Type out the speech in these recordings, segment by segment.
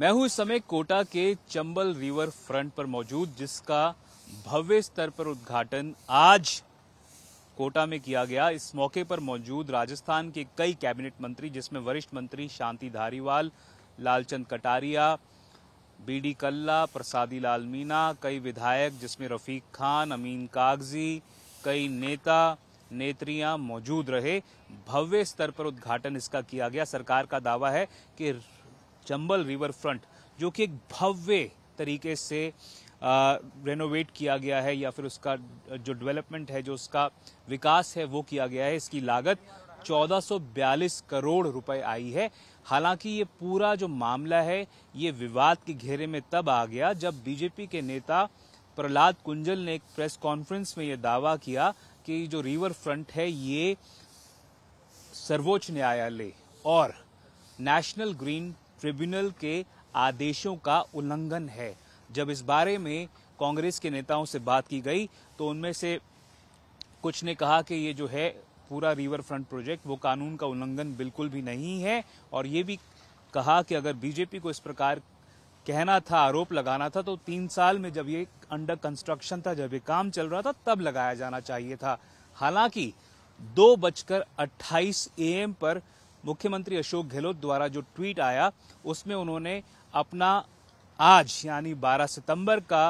मैं हूं इस समय कोटा के चंबल रिवर फ्रंट पर मौजूद जिसका भव्य स्तर पर उद्घाटन आज कोटा में किया गया इस मौके पर मौजूद राजस्थान के कई कैबिनेट मंत्री जिसमें वरिष्ठ मंत्री शांति धारीवाल लालचंद कटारिया बी डी कल्ला प्रसादी लाल मीना कई विधायक जिसमें रफीक खान अमीन कागजी कई नेता नेत्रियां मौजूद रहे भव्य स्तर पर उद्घाटन इसका किया गया सरकार का दावा है कि चंबल रिवर फ्रंट जो कि एक भव्य तरीके से रेनोवेट किया गया है या फिर उसका जो डेवलपमेंट है जो उसका विकास है वो किया गया है इसकी लागत 1442 करोड़ रुपए आई है हालांकि ये पूरा जो मामला है ये विवाद के घेरे में तब आ गया जब बीजेपी के नेता प्रहलाद कुंजल ने एक प्रेस कॉन्फ्रेंस में ये दावा किया कि जो रिवर फ्रंट है ये सर्वोच्च न्यायालय और नेशनल ग्रीन ट्रिब्यूनल के आदेशों का उल्लंघन है जब इस बारे में कांग्रेस के नेताओं से बात की गई तो उनमें से कुछ ने कहा कि ये जो है पूरा रिवर फ्रंट प्रोजेक्ट वो कानून का उल्लंघन बिल्कुल भी नहीं है और ये भी कहा कि अगर बीजेपी को इस प्रकार कहना था आरोप लगाना था तो तीन साल में जब ये अंडर कंस्ट्रक्शन था जब ये काम चल रहा था तब लगाया जाना चाहिए था हालांकि दो बजकर अट्ठाईस ए पर मुख्यमंत्री अशोक गहलोत द्वारा जो ट्वीट आया उसमें उन्होंने अपना आज यानी 12 सितंबर का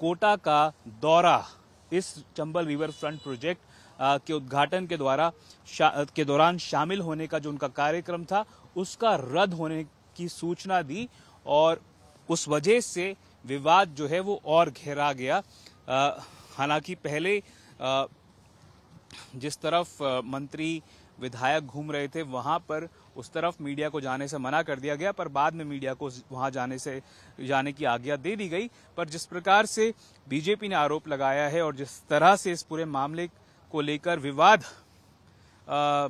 कोटा का दौरा इस चंबल रिवर फ्रंट प्रोजेक्ट के उद्घाटन के द्वारा के दौरान शामिल होने का जो उनका कार्यक्रम था उसका रद्द होने की सूचना दी और उस वजह से विवाद जो है वो और घेरा गया हालांकि पहले आ, जिस तरफ मंत्री विधायक घूम रहे थे वहां पर उस तरफ मीडिया को जाने से मना कर दिया गया पर बाद में मीडिया को वहां जाने से जाने की आज्ञा दे दी गई पर जिस प्रकार से बीजेपी ने आरोप लगाया है और जिस तरह से इस पूरे मामले को लेकर विवाद आ,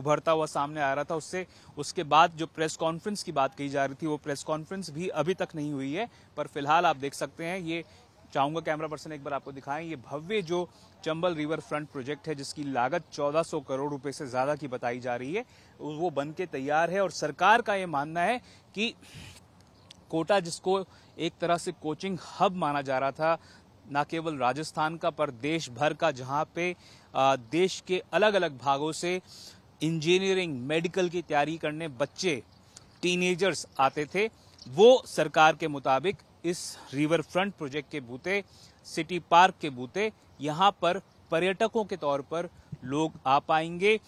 उभरता हुआ सामने आ रहा था उससे उसके बाद जो प्रेस कॉन्फ्रेंस की बात कही जा रही थी वो प्रेस कॉन्फ्रेंस भी अभी तक नहीं हुई है पर फिलहाल आप देख सकते हैं ये चाहूंगा कैमरा पर्सन एक बार आपको दिखाएं ये भव्य जो चंबल रिवर फ्रंट प्रोजेक्ट है जिसकी लागत 1400 करोड़ रुपए से ज्यादा की बताई जा रही है वो बन के तैयार है और सरकार का ये मानना है कि कोटा जिसको एक तरह से कोचिंग हब माना जा रहा था न केवल राजस्थान का पर देश भर का जहां पे देश के अलग अलग भागों से इंजीनियरिंग मेडिकल की तैयारी करने बच्चे टीनेजर्स आते थे वो सरकार के मुताबिक इस रिवर फ्रंट प्रोजेक्ट के बूते सिटी पार्क के बूते यहाँ पर पर्यटकों के तौर पर लोग आ पाएंगे